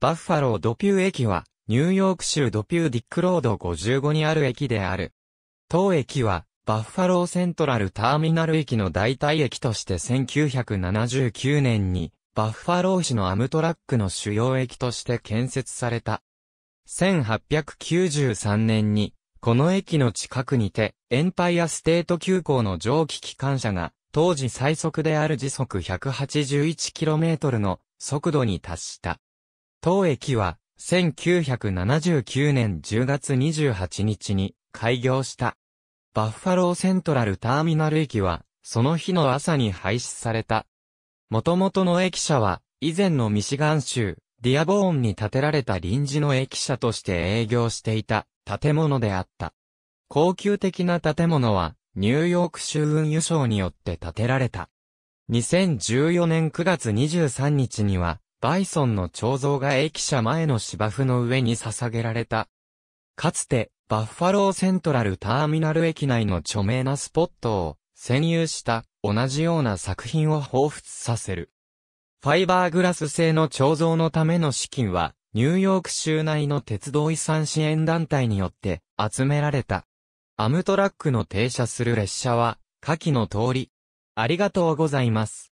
バッファロードピュー駅は、ニューヨーク州ドピューディックロード55にある駅である。当駅は、バッファローセントラルターミナル駅の代替駅として1979年に、バッファロー市のアムトラックの主要駅として建設された。1893年に、この駅の近くにて、エンパイアステート急行の蒸気機関車が、当時最速である時速 181km の速度に達した。当駅は、1979年10月28日に開業した。バッファローセントラルターミナル駅は、その日の朝に廃止された。元々の駅舎は、以前のミシガン州、ディアボーンに建てられた臨時の駅舎として営業していた建物であった。高級的な建物は、ニューヨーク州運輸省によって建てられた。2014年9月23日には、バイソンの彫像が駅舎前の芝生の上に捧げられた。かつて、バッファローセントラルターミナル駅内の著名なスポットを占有した同じような作品を彷彿させる。ファイバーグラス製の彫像のための資金は、ニューヨーク州内の鉄道遺産支援団体によって集められた。アムトラックの停車する列車は、下記の通り。ありがとうございます。